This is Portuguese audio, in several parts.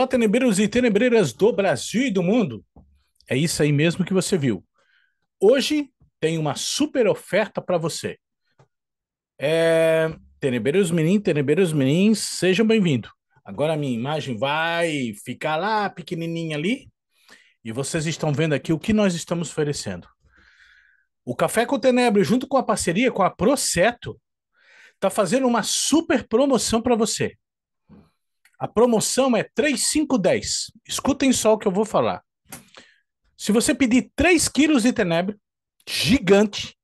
Olá, tenebreiros e tenebreiras do Brasil e do mundo. É isso aí mesmo que você viu. Hoje tem uma super oferta para você. É... Tenebreiros meninos, tenebreiros meninos, sejam bem-vindos. Agora a minha imagem vai ficar lá pequenininha ali e vocês estão vendo aqui o que nós estamos oferecendo. O Café com Tenebre, junto com a parceria com a Proceto, está fazendo uma super promoção para você. A promoção é 3510. Escutem só o que eu vou falar. Se você pedir 3 quilos de tenebro gigante,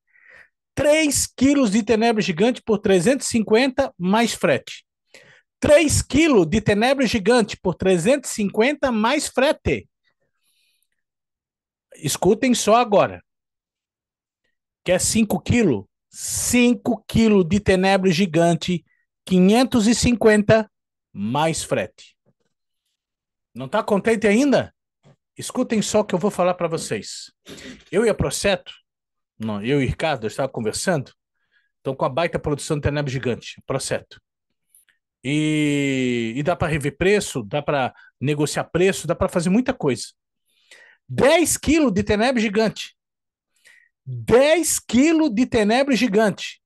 3 quilos de tenebro gigante por 350 mais frete. 3 quilos de tenebro gigante por 350 mais frete. Escutem só agora. Quer 5 quilos? 5 quilos de tenebro gigante, 550 mais frete. Não está contente ainda? Escutem só o que eu vou falar para vocês. Eu e a Proceto, não, eu e Ricardo, eu estava conversando, estão com a baita produção de Teneb gigante, Proceto. E, e dá para rever preço, dá para negociar preço, dá para fazer muita coisa. 10 quilos de tenebre gigante. 10 quilos de tenebre gigante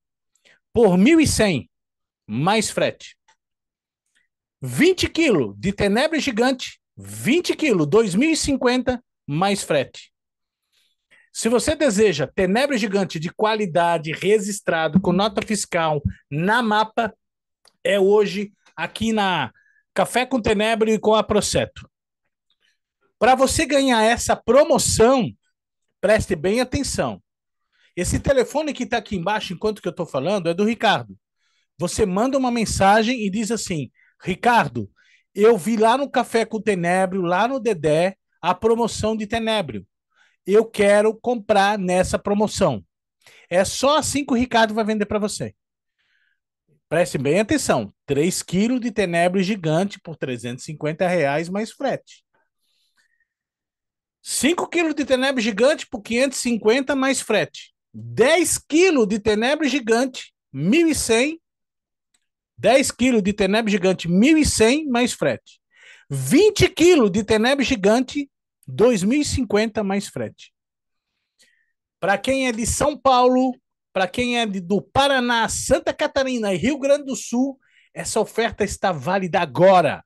por 1.100, mais frete. 20 quilos de tenebra gigante, 20 quilos, 2050 mais frete. Se você deseja tenebra gigante de qualidade, registrado, com nota fiscal na mapa, é hoje aqui na Café com Tenebra e com a Proceto. Para você ganhar essa promoção, preste bem atenção. Esse telefone que está aqui embaixo, enquanto que eu estou falando, é do Ricardo. Você manda uma mensagem e diz assim: Ricardo, eu vi lá no Café com o Tenebrio, lá no Dedé, a promoção de Tenebrio. Eu quero comprar nessa promoção. É só assim que o Ricardo vai vender para você. Preste bem atenção: 3 quilos de Tenebrio gigante por 350 reais mais frete. 5 quilos de Tenebrio gigante por 550 mais frete. 10 quilos de Tenebrio gigante, 1.100 10 quilos de teneb gigante, 1.100 mais frete. 20 quilos de teneb gigante, 2.050 mais frete. Para quem é de São Paulo, para quem é de, do Paraná, Santa Catarina e Rio Grande do Sul, essa oferta está válida agora.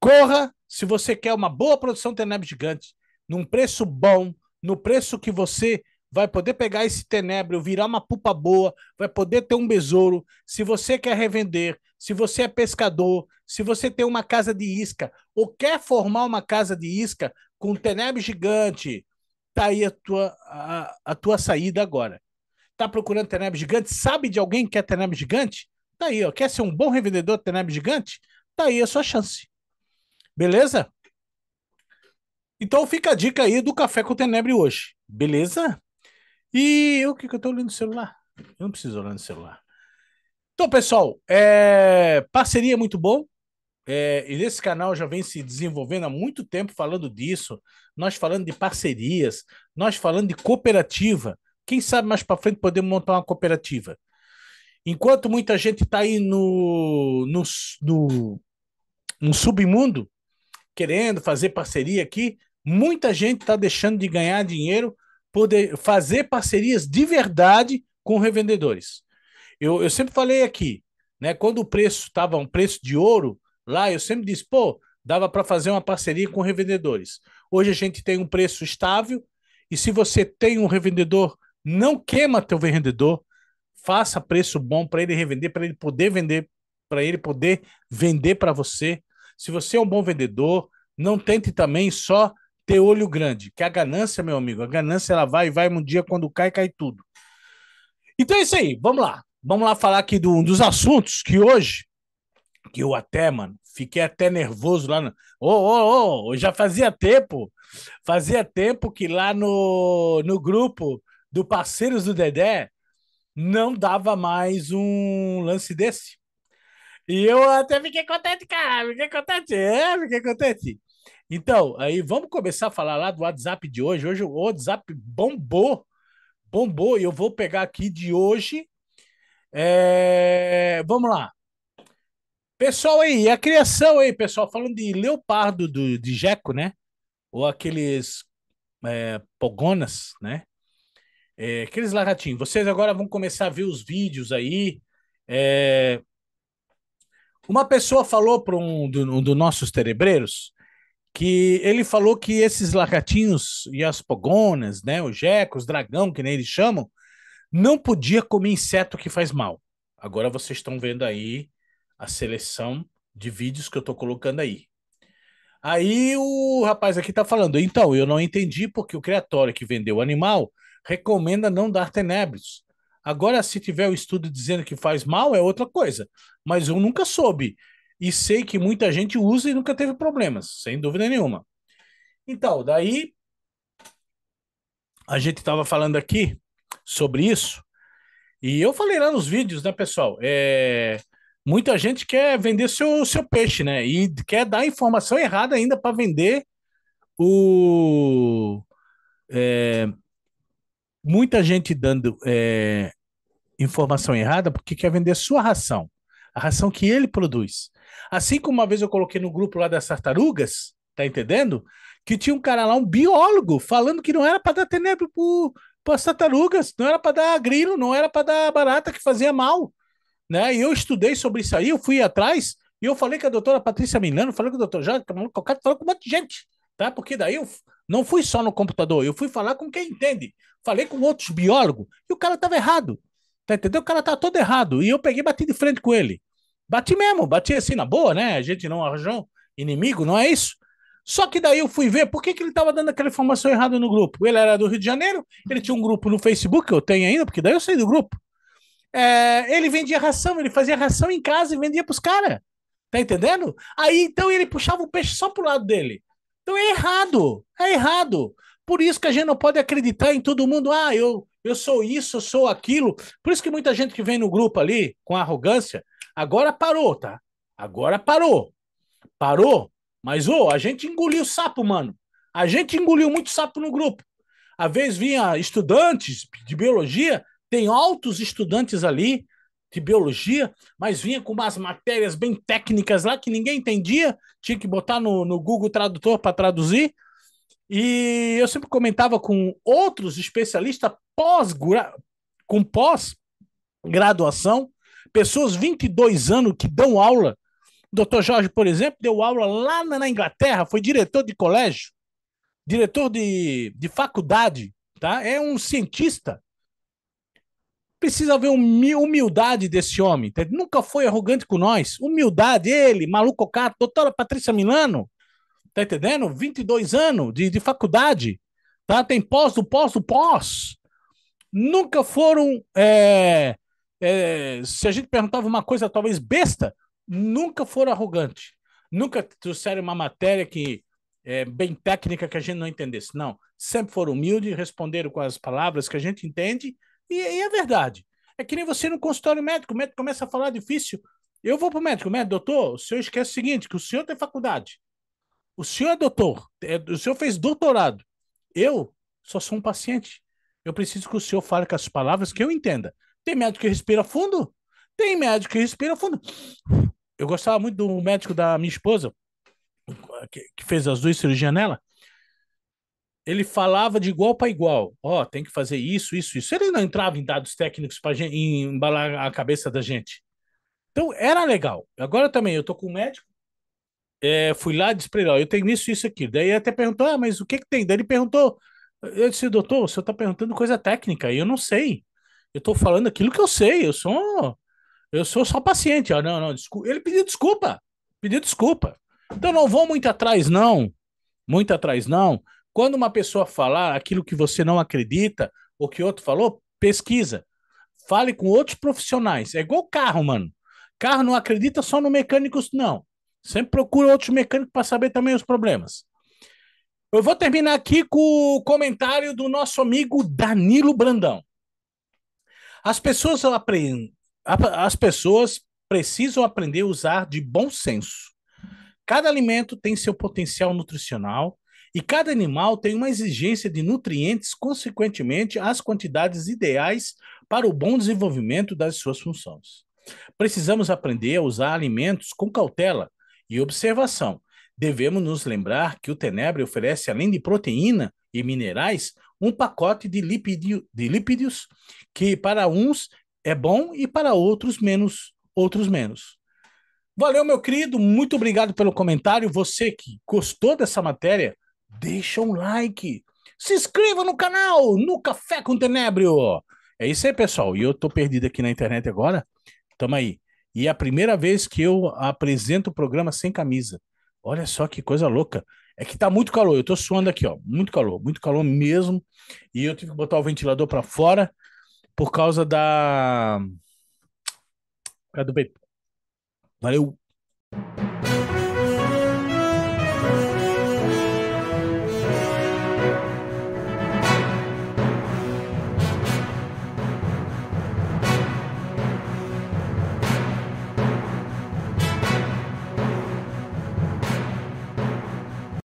Corra se você quer uma boa produção Teneb Gigante, num preço bom, no preço que você vai poder pegar esse tenebro, virar uma pupa boa, vai poder ter um besouro. Se você quer revender, se você é pescador, se você tem uma casa de isca ou quer formar uma casa de isca com um tenebro gigante, tá aí a tua, a, a tua saída agora. Tá procurando tenebro gigante? Sabe de alguém que quer é tenebro gigante? Tá aí, ó. Quer ser um bom revendedor de tenebro gigante? Tá aí a sua chance. Beleza? Então fica a dica aí do café com tenebro hoje. Beleza? E o que, eu estou olhando no celular? Eu não preciso olhar no celular. Então, pessoal, é... parceria é muito bom. É... E esse canal já vem se desenvolvendo há muito tempo falando disso. Nós falando de parcerias, nós falando de cooperativa. Quem sabe mais para frente podemos montar uma cooperativa. Enquanto muita gente está aí no, no, no, no submundo, querendo fazer parceria aqui, muita gente está deixando de ganhar dinheiro poder fazer parcerias de verdade com revendedores. Eu, eu sempre falei aqui, né? Quando o preço estava um preço de ouro, lá eu sempre disse, pô, dava para fazer uma parceria com revendedores. Hoje a gente tem um preço estável e se você tem um revendedor, não queima teu vendedor, faça preço bom para ele revender, para ele poder vender, para ele poder vender para você. Se você é um bom vendedor, não tente também só ter olho grande, que a ganância, meu amigo, a ganância ela vai e vai um dia quando cai, cai tudo. Então é isso aí, vamos lá. Vamos lá falar aqui do, um dos assuntos que hoje, que eu até, mano, fiquei até nervoso lá no. Ô, ô, ô, já fazia tempo, fazia tempo que lá no, no grupo do Parceiros do Dedé não dava mais um lance desse. E eu até fiquei contente, cara, fiquei contente, é, fiquei contente. Então, aí vamos começar a falar lá do WhatsApp de hoje. Hoje o WhatsApp bombou, bombou, e eu vou pegar aqui de hoje. É... Vamos lá. Pessoal aí, a criação aí, pessoal, falando de leopardo do, de Jeco, né? Ou aqueles é, pogonas, né? É, aqueles lagartinhos. Vocês agora vão começar a ver os vídeos aí. É... Uma pessoa falou para um, um dos nossos cerebreiros que ele falou que esses lagartinhos e as pogonas, né, os jecos, dragão, que nem eles chamam, não podia comer inseto que faz mal. Agora vocês estão vendo aí a seleção de vídeos que eu estou colocando aí. Aí o rapaz aqui está falando, então, eu não entendi porque o criatório que vendeu o animal recomenda não dar tenebres. Agora, se tiver o um estudo dizendo que faz mal, é outra coisa. Mas eu nunca soube e sei que muita gente usa e nunca teve problemas, sem dúvida nenhuma. Então, daí a gente estava falando aqui sobre isso e eu falei lá nos vídeos, né, pessoal? É, muita gente quer vender seu, seu peixe, né? E quer dar informação errada ainda para vender o. É, muita gente dando é, informação errada porque quer vender sua ração a ração que ele produz. Assim como uma vez eu coloquei no grupo lá das tartarugas, tá entendendo? Que tinha um cara lá, um biólogo, falando que não era para dar tenebro para as tartarugas, não era para dar grilo, não era para dar barata que fazia mal. Né? E eu estudei sobre isso aí, eu fui atrás e eu falei com a doutora Patrícia Milano, falei com o doutor Jorge, é falei com um monte de gente, tá? Porque daí eu não fui só no computador, eu fui falar com quem entende. Falei com outros biólogos e o cara estava errado. Tá entendendo? O cara tá todo errado. E eu peguei e bati de frente com ele. Bati mesmo, bati assim na boa, né? A gente não arranjou inimigo, não é isso? Só que daí eu fui ver por que, que ele estava dando aquela informação errada no grupo. Ele era do Rio de Janeiro, ele tinha um grupo no Facebook, eu tenho ainda, porque daí eu saí do grupo. É, ele vendia ração, ele fazia ração em casa e vendia para os caras. Tá entendendo? Aí então ele puxava o peixe só pro lado dele. Então é errado, é errado. Por isso que a gente não pode acreditar em todo mundo. Ah, eu eu sou isso, eu sou aquilo. Por isso que muita gente que vem no grupo ali com arrogância, agora parou, tá? Agora parou. Parou, mas ô, a gente engoliu sapo, mano. A gente engoliu muito sapo no grupo. Às vezes vinha estudantes de biologia, tem altos estudantes ali de biologia, mas vinha com umas matérias bem técnicas lá que ninguém entendia, tinha que botar no, no Google Tradutor para traduzir. E eu sempre comentava com outros especialistas pós com pós-graduação, pessoas 22 anos que dão aula. O doutor Jorge, por exemplo, deu aula lá na Inglaterra, foi diretor de colégio, diretor de, de faculdade, tá? É um cientista. Precisa haver humildade desse homem. Tá? Nunca foi arrogante com nós. Humildade, ele, Maluco cara doutora Patrícia Milano, Tá entendendo? 22 anos de, de faculdade. Tá? Tem pós do pós do pós. Nunca foram. É, é, se a gente perguntava uma coisa talvez besta, nunca foram arrogantes. Nunca trouxeram uma matéria que é, bem técnica que a gente não entendesse. Não. Sempre foram humildes, responderam com as palavras que a gente entende, e, e é verdade. É que nem você no consultório médico, o médico começa a falar difícil. Eu vou para o médico, médico, doutor, o senhor esquece o seguinte: que o senhor tem faculdade. O senhor é doutor, é, o senhor fez doutorado. Eu só sou um paciente. Eu preciso que o senhor fale com as palavras que eu entenda. Tem médico que respira fundo? Tem médico que respira fundo. Eu gostava muito do médico da minha esposa, que fez as duas cirurgias nela. Ele falava de igual para igual. Ó, oh, tem que fazer isso, isso, isso. Ele não entrava em dados técnicos para embalar a cabeça da gente. Então era legal. Agora também eu tô com um médico é, fui lá e disse para ele, ó, eu tenho isso, isso aqui. Daí ele até perguntou, ah, mas o que que tem? Daí ele perguntou, eu disse, doutor, o senhor está perguntando coisa técnica e eu não sei. Eu estou falando aquilo que eu sei, eu sou eu sou só paciente. Ah, não, não, desculpa. Ele pediu desculpa, pediu desculpa. Então não vou muito atrás, não. Muito atrás, não. Quando uma pessoa falar aquilo que você não acredita, ou que outro falou, pesquisa. Fale com outros profissionais. É igual carro, mano. Carro não acredita só no mecânico, não. Sempre procura outros mecânicos para saber também os problemas. Eu vou terminar aqui com o comentário do nosso amigo Danilo Brandão. As pessoas, aprend... As pessoas precisam aprender a usar de bom senso. Cada alimento tem seu potencial nutricional e cada animal tem uma exigência de nutrientes, consequentemente, as quantidades ideais para o bom desenvolvimento das suas funções. Precisamos aprender a usar alimentos com cautela, e observação: devemos nos lembrar que o tenebre oferece, além de proteína e minerais, um pacote de, lipidio, de lipídios que para uns é bom e para outros menos, outros menos. Valeu, meu querido, muito obrigado pelo comentário. Você que gostou dessa matéria, deixa um like. Se inscreva no canal, no Café com Tenebrio. É isso aí, pessoal. E eu tô perdido aqui na internet agora. Tamo aí. E é a primeira vez que eu apresento o programa sem camisa. Olha só que coisa louca. É que tá muito calor, eu tô suando aqui, ó. Muito calor, muito calor mesmo. E eu tive que botar o ventilador para fora por causa da. Cadê o do peito. Valeu!